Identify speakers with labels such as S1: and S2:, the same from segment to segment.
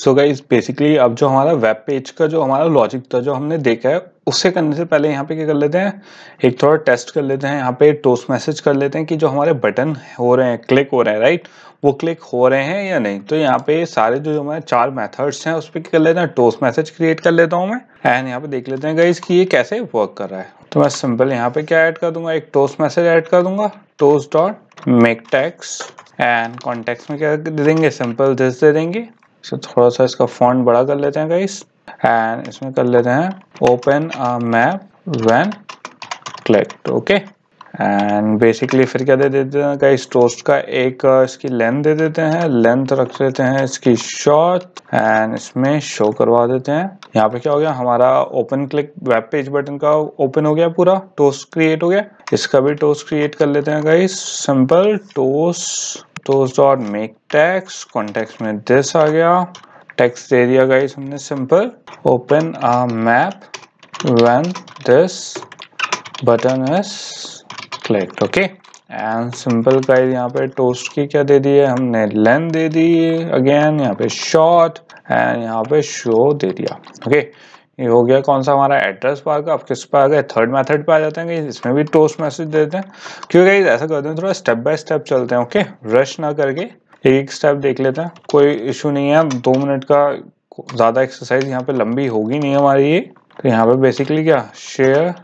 S1: So guys basically अब जो हमारा वेब पेज का जो हमारा लॉजिक था जो हमने देखा है उससे करने से पहले यहाँ पे क्या कर लेते हैं एक थोड़ा टेस्ट कर लेते हैं यहाँ पे टोस्ट मैसेज कर लेते हैं कि जो हमारे बटन हो रहे हैं क्लिक हो रहे हैं राइट वो क्लिक हो रहे हैं या नहीं तो यहाँ पे सारे जो हमारे चार मेथड्स हैं उस पर क्या कर लेते हैं टोस्ट मैसेज क्रिएट कर लेता हूँ मैं एंड यहाँ पे देख लेते हैं गाइज की ये कैसे वर्क कर रहा है तो मैं सिंपल यहाँ पे क्या ऐड कर दूंगा एक टोस्ट मैसेज ऐड कर दूंगा toast dot make text and context में क्या दे देंगे सिंपल दिस दे देंगे इसको थोड़ा सा इसका फॉन्ट बड़ा कर लेते हैं गाइस एंड इसमें कर लेते हैं open map when click okay and basically फिर क्या दे देते हैं गाइस टोस्ट का एक uh, इसकी लेंथ दे देते हैं लेंथ रख लेते हैं इसकी शॉर्ट एंड इसमें शो करवा देते हैं यहाँ पे क्या हो गया हमारा open click web page button का ओपन हो गया पूरा टोस्ट क्रिएट हो गया इसका भी टोस्ट क्रिएट कर लेते हैं guys simple toast toast dot make text context में दिस आ गया टैक्स दे दिया गाइस हमने simple open a map when this button is clicked okay and simple guys यहाँ पे टोस्ट की क्या दे दी है हमने लेंथ दे दी अगेन यहाँ पे शॉर्ट एंड यहाँ पे शो दे दिया ओके okay? ये हो गया कौन सा हमारा एड्रेस पर आ गया अब किस पे आ गए थर्ड मेथड पे आ जाते हैं इसमें भी टोस्ट मैसेज देते हैं क्योंकि ऐसा करते हैं थोड़ा स्टेप बाय स्टेप चलते हैं ओके रश ना करके एक स्टेप देख लेते हैं कोई इशू नहीं है दो मिनट का ज़्यादा एक्सरसाइज यहाँ पे लंबी होगी नहीं हमारी ये तो यहाँ पे बेसिकली क्या share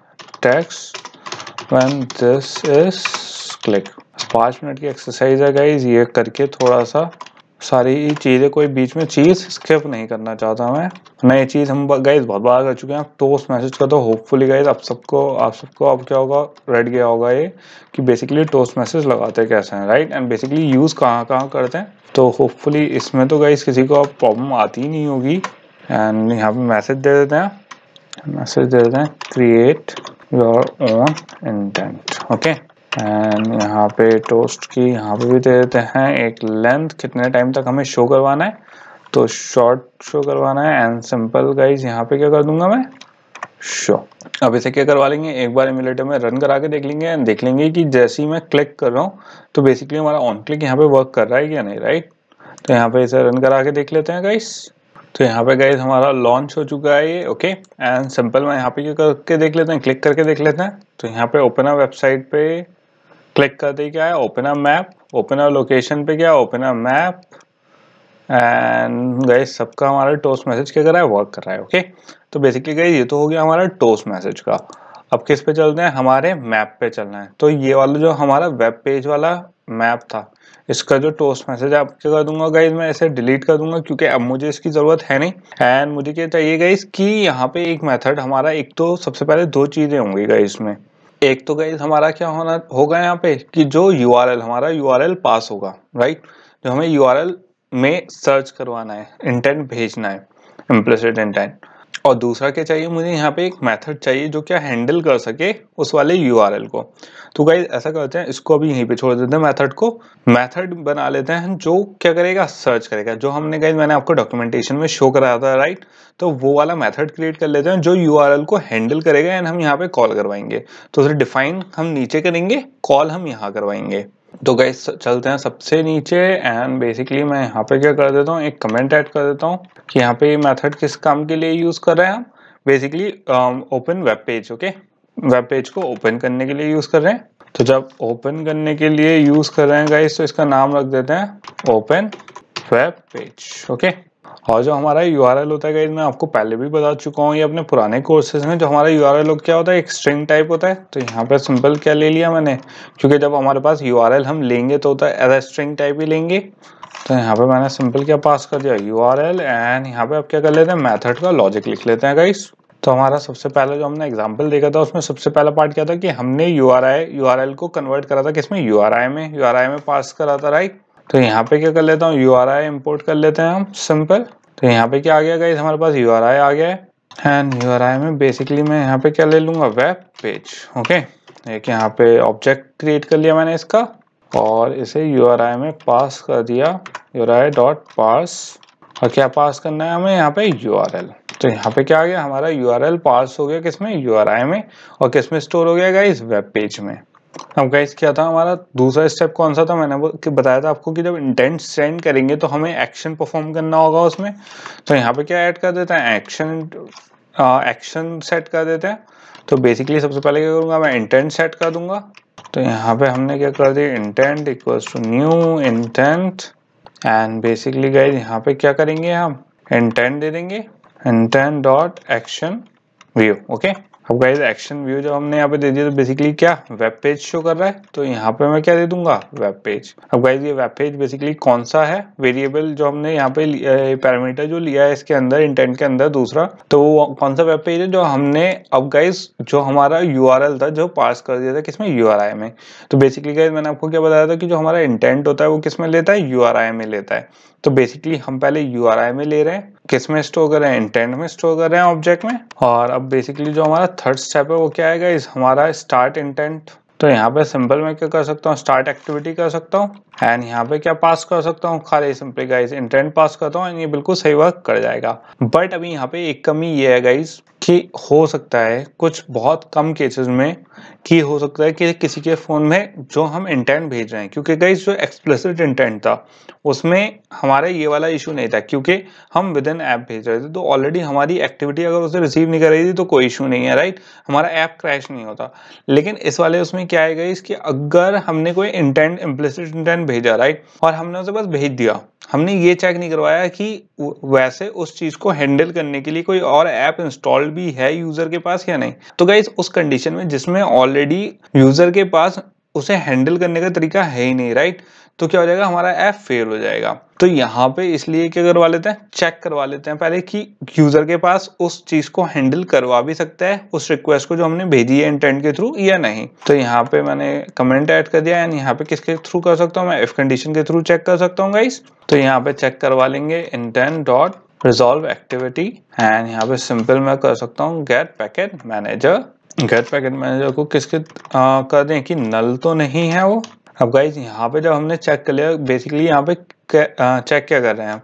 S1: text when this is click पाँच मिनट की एक्सरसाइज है गाइज ये करके थोड़ा सा सारी चीज़ें कोई बीच में चीज़ स्किप नहीं करना चाहता मैं मैं ये चीज़ हम गाइज बहुत बार कर चुके हैं टोस्ट तो मैसेज का तो होपफुली गाइज आप सबको आप सबको अब क्या होगा रेड गया होगा ये कि बेसिकली टोस्ट मैसेज लगाते कैसे हैं राइट एंड बेसिकली यूज़ कहाँ कहाँ करते हैं तो होपफुली इसमें तो गाइज किसी को अब प्रॉब्लम आती ही नहीं होगी एंड यहाँ पर मैसेज दे देते हैं मैसेज दे देते हैं create your own intent okay and यहाँ पे टोस्ट की यहाँ पे भी दे देते हैं एक लेंथ कितने टाइम तक हमें शो करवाना है तो शॉर्ट शो करवाना है एंड सिंपल गाइज यहाँ पे क्या कर दूंगा मैं शो अब इसे क्या करवा लेंगे एक बार इम्यूलेटर में रन करा के देख लेंगे एंड देख लेंगे कि जैसे ही मैं क्लिक कर रहा हूँ तो बेसिकली हमारा ऑन क्लिक यहाँ पे वर्क कर रहा है या नहीं राइट तो यहाँ पे इसे रन करा के देख लेते हैं गाइस तो यहाँ पे गाइज हमारा लॉन्च हो चुका है ये ओके एंड सिंपल मैं यहाँ पे क्या करके देख लेते हैं क्लिक करके देख लेते हैं तो यहाँ पे ओपन है वेबसाइट पे क्लिक करते ही क्या है open a map open a location पे क्या ओपन अ मैप एंड गए सबका हमारा टोस मैसेज क्या कर रहा है वर्क कर रहा है ओके तो बेसिकली गई ये तो हो गया हमारा टोस मैसेज का अब किस पे चलते हैं हमारे मैप पे चलना है तो ये वाला जो हमारा वेब पेज वाला मैप था इसका जो टोस्ट मैसेज आप क्या कर दूंगा गाइज मैं इसे डिलीट कर दूंगा क्योंकि अब मुझे इसकी ज़रूरत है नहीं एंड मुझे क्या चाहिए गाइज कि यहाँ पे एक मेथड हमारा एक तो सबसे पहले दो चीज़ें होंगी गाइज में एक तो गाइज हमारा क्या होना होगा यहाँ पे कि जो यू हमारा यू पास होगा राइट जो हमें यू में सर्च करवाना है इंटेंट भेजना है इम्प्लिसिट इंटेंट और दूसरा क्या चाहिए मुझे यहाँ पे एक मेथड चाहिए जो क्या हैंडल कर सके उस वाले यू को तो गाई ऐसा करते हैं इसको अभी यहीं पे छोड़ देते हैं मेथड को मेथड बना लेते हैं जो क्या करेगा सर्च करेगा जो हमने गाइज मैंने आपको डॉक्यूमेंटेशन में शो कराया था राइट तो वो वाला मेथड क्रिएट कर लेते हैं जो यू को हैंडल करेगा एंड हम यहाँ पे कॉल करवाएंगे तो उसे डिफाइन हम नीचे करेंगे कॉल हम यहाँ करवाएंगे तो गए चलते हैं सबसे नीचे एंड बेसिकली मैं यहाँ पे क्या कर देता हूँ एक कमेंट ऐड कर देता हूँ कि यहाँ पे ये मेथड किस काम के लिए यूज़ कर रहे हैं हम basically open web page okay web page को ओपन करने के लिए यूज़ कर रहे हैं तो जब ओपन करने के लिए यूज़ कर रहे हैं गाइस तो इसका नाम रख देते हैं ओपन वेब पेज ओके और हाँ जो हमारा यू आर एल होता है गाइज मैं आपको पहले भी बता चुका हूँ ये अपने पुराने कोर्सेज में जो हमारा यू क्या होता है एक स्ट्रिंग टाइप होता है तो यहाँ पे सिंपल क्या ले लिया मैंने क्योंकि जब हमारे पास यू आर एल हम लेंगे तो होता है एज स्ट्रिंग टाइप ही लेंगे तो यहाँ पे मैंने सिंपल क्या पास कर दिया यू आर एल एंड यहाँ पे आप क्या कर लेते हैं मैथड का लॉजिक लिख लेते हैं गाइस तो हमारा सबसे पहले जो हमने एग्जाम्पल देखा था उसमें सबसे पहला पार्ट क्या था कि हमने यू आर आई को कन्वर्ट करा था किसमें यू आर में यू में पास करा था राइट तो यहाँ पे क्या कर लेता हूँ यू आर आई इम्पोर्ट कर लेते हैं हम सिंपल तो यहाँ पे क्या आ गया गाइज हमारे पास यू आर आई आ गया है एंड यू आर आई में बेसिकली मैं यहाँ पे क्या ले लूँगा वेब पेज ओके एक यहाँ पे ऑब्जेक्ट क्रिएट कर लिया मैंने इसका और इसे यू आर आई में पास कर दिया U R I dot pass और क्या पास करना है हमें यहाँ पे यू आर एल तो यहाँ पे क्या आ गया हमारा यू आर एल पास हो गया किसमें यू आर आई में और किसमें स्टोर हो गया गाइज वेब पेज में अब गाइस क्या था हमारा दूसरा स्टेप कौन सा था मैंने कि बताया था आपको कि जब इंटेंट सेंड करेंगे तो हमें एक्शन परफॉर्म करना होगा उसमें तो यहाँ पे क्या ऐड कर देते हैं एक्शन एक्शन सेट कर देते हैं तो बेसिकली सबसे पहले क्या करूँगा मैं इंटेंट सेट कर दूंगा तो यहाँ पे हमने क्या कर दिया intent equals to new intent and basically guys यहाँ पे क्या करेंगे हम इंटेंट दे देंगे intent dot action view okay अब गाइज एक्शन व्यू जब हमने यहाँ पे दे दिया तो बेसिकली क्या वेब पेज शो कर रहा है तो यहाँ पे मैं क्या दे दूंगा वेब पेज अब गाइज ये वेब पेज बेसिकली कौन सा है वेरिएबल जो हमने यहाँ पे पैरामीटर जो लिया है इसके अंदर इंटेंट के अंदर दूसरा तो वो कौन सा वेब पेज है जो हमने अब गाइज जो हमारा यू था जो पास कर दिया था किसमें यू में तो बेसिकली गाइज मैंने आपको क्या बताया था कि जो हमारा इंटेंट होता है वो किसमें लेता है यू में लेता है तो बेसिकली हम पहले यू में ले रहे हैं किस में स्टोर कर रहे हैं इंटेंट में स्टोर कर रहे हैं ऑब्जेक्ट में और अब बेसिकली जो हमारा थर्ड स्टेप है वो क्या आएगा इस हमारा स्टार्ट इंटेंट तो यहाँ पे सिंपल मैं क्या कर सकता हूँ स्टार्ट एक्टिविटी कर सकता हूँ एंड यहाँ पे क्या पास कर सकता हूँ खाली सिंपली गाइज इंटेंट पास करता हूँ एंड ये बिल्कुल सही वर्क कर जाएगा बट अभी यहाँ पे एक कमी ये है गाइज कि हो सकता है कुछ बहुत कम केसेस में कि हो सकता है कि किसी के फ़ोन में जो हम इंटेंट भेज रहे हैं क्योंकि गाइज जो एक्सप्लिसिट इंटेंट था उसमें हमारा ये वाला इशू नहीं था क्योंकि हम विद इन ऐप भेज रहे थे तो ऑलरेडी हमारी एक्टिविटी अगर उसे रिसीव नहीं कर रही थी तो कोई इशू नहीं है राइट हमारा ऐप क्रैश नहीं होता लेकिन इस वाले उसमें में क्या आएगा इसके अगर हमने कोई इंटेंट इम्प्लिसिट इंटेंट भेजा राइट और हमने उसे बस भेज दिया हमने ये चेक नहीं करवाया कि वैसे उस चीज को हैंडल करने के लिए कोई और ऐप इंस्टॉल भी है यूजर के पास या नहीं तो गाइज उस कंडीशन में जिसमें ऑलरेडी यूजर के पास उसे हैंडल करने का तरीका है ही नहीं राइट तो क्या हो जाएगा हमारा ऐप फेल हो जाएगा तो यहाँ पे इसलिए क्या करवा लेते हैं चेक करवा लेते हैं पहले कि यूजर के पास उस चीज को हैंडल करवा भी सकता है उस रिक्वेस्ट को जो हमने भेजी है इंटेंट के थ्रू या नहीं तो यहाँ पे मैंने कमेंट ऐड कर दिया एंड यहाँ पे किसके थ्रू कर सकता हूँ मैं इफ कंडीशन के थ्रू चेक कर सकता हूँ गाइस तो यहाँ पे चेक करवा लेंगे intent dot resolve activity and यहाँ पे सिंपल मैं कर सकता हूँ get packet manager get packet manager को किसके कर दें कि नल तो नहीं है वो अब गाइज यहाँ पे जब हमने चेक कर लिया बेसिकली यहाँ पे चेक क्या कर रहे हैं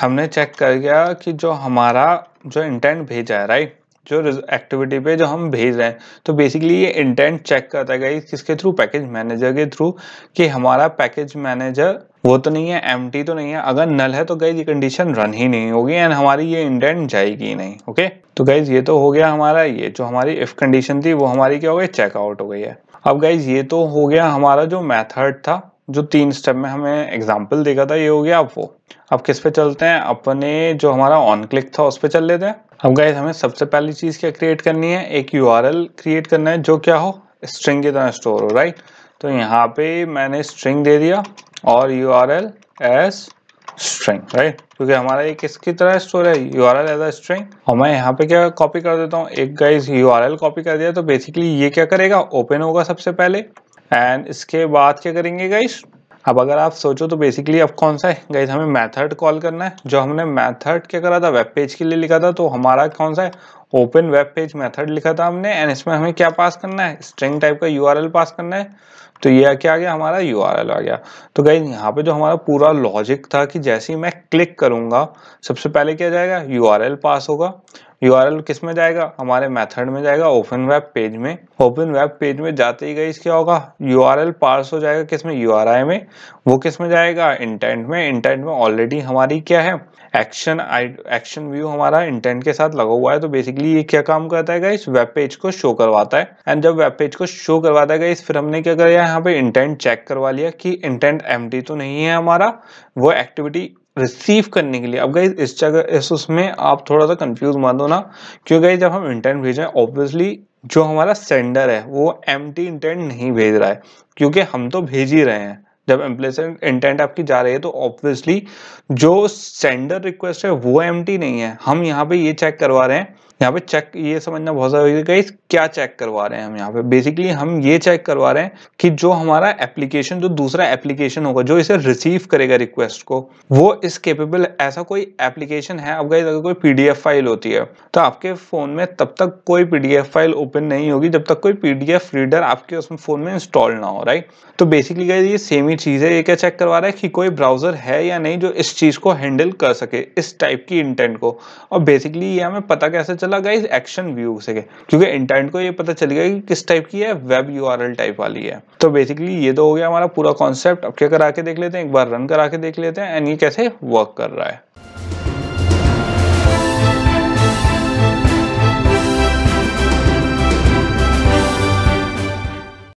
S1: हमने चेक कर गया कि जो हमारा जो इंटेंट भेजा है राइट जो एक्टिविटी पे जो हम भेज रहे हैं तो बेसिकली ये इंटेंट चेक करता है गाइज किसके थ्रू पैकेज मैनेजर के थ्रू कि हमारा पैकेज मैनेजर वो तो नहीं है एम तो नहीं है अगर नल है तो गाइज ये कंडीशन रन ही नहीं होगी एंड हमारी ये इंटेंट जाएगी ही नहीं ओके तो गाइज ये तो हो गया हमारा ये जो हमारी इफ कंडीशन थी वो हमारी क्या हो गई चेकआउट हो गई है अब गाइज ये तो हो गया हमारा जो मेथड था जो तीन स्टेप में हमें एग्जाम्पल देखा था ये हो गया अब वो अब किस पे चलते हैं अपने जो हमारा ऑन क्लिक था उस पर चल लेते हैं अब गाइज हमें सबसे पहली चीज़ क्या क्रिएट करनी है एक यू क्रिएट करना है जो क्या हो स्ट्रिंग की तरह स्टोर हो राइट तो यहाँ पे मैंने स्ट्रिंग दे दिया और U R L S string right क्योंकि हमारा एक इसकी तरह स्टोर है U R L as string और मैं यहाँ पे क्या कॉपी कर देता हूँ एक guys U R L copy कर दिया तो बेसिकली ये क्या करेगा ओपन होगा सबसे पहले एंड इसके बाद क्या करेंगे गाइज अब अगर आप सोचो तो बेसिकली अब कौन सा है गाइज हमें मैथड कॉल करना है जो हमने मैथड क्या करा था वेब पेज के लिए लिखा था तो हमारा कौन सा है ओपन वेब पेज मैथड लिखा था हमने एंड इसमें हमें क्या पास करना है स्ट्रिंग टाइप का यू पास करना है तो ये क्या आ गया हमारा यू आ गया तो गई यहाँ पे जो हमारा पूरा लॉजिक था कि जैसे ही मैं क्लिक करूंगा सबसे पहले क्या जाएगा यू पास होगा यूआरएल किस में जाएगा हमारे मेथड में जाएगा ओपन वेब पेज में ओपन वेब पेज में जाते ही गई क्या होगा यूआरएल पार्स हो जाएगा किस में यूआरआई में वो किस में जाएगा इंटेंट में इंटेंट में ऑलरेडी हमारी क्या है एक्शन एक्शन व्यू हमारा इंटेंट के साथ लगा हुआ है तो बेसिकली ये क्या काम करता है इस वेब पेज को शो करवाता है एंड जब वेब पेज को शो करवाता है इस फिर हमने क्या कर यहाँ पे इंटेंट चेक करवा लिया कि इंटेंट एम तो नहीं है हमारा वो एक्टिविटी रिसीव करने के लिए अब गई इस जगह इस उसमें आप थोड़ा सा कंफ्यूज मान दो ना क्यों गई जब हम इंटेंट भेज रहे हैं ऑब्वियसली जो हमारा सेंडर है वो एम इंटेंट नहीं भेज रहा है क्योंकि हम तो भेज ही रहे हैं जब इम्प्लेसेंट इंटेंट आपकी जा रही है तो ऑब्वियसली जो सेंडर रिक्वेस्ट है वो एम नहीं है हम यहाँ पे ये चेक करवा रहे हैं यहाँ पे चेक ये समझना बहुत जरूरी है गाइस क्या चेक करवा रहे हैं हम यहाँ पे बेसिकली हम ये चेक करवा रहे हैं कि जो हमारा एप्लीकेशन जो दूसरा एप्लीकेशन होगा जो इसे रिसीव करेगा रिक्वेस्ट को वो इस केपेबल ऐसा कोई एप्लीकेशन है अब गाइस अगर कोई पीडीएफ फाइल होती है तो आपके फोन में तब तक कोई पीडीएफ फाइल ओपन नहीं होगी जब तक कोई पीडीएफ रीडर आपके उसमें फोन में इंस्टॉल ना हो राइट तो बेसिकली गाइस ये सेम ही चीज है ये क्या चेक करवा रहा है कि कोई ब्राउजर है या नहीं जो इस चीज को हैंडल कर सके इस टाइप की इंटेंट को और बेसिकली ये हमें पता कैसे चला गाइज एक्शन व्यू से क्योंकि इंटरनेट को ये पता चल गया कि किस टाइप की है वेब यू टाइप वाली है तो बेसिकली ये तो हो गया हमारा पूरा कॉन्सेप्ट अब क्या करा के देख लेते हैं एक बार रन करा के देख लेते हैं एंड ये कैसे वर्क कर रहा है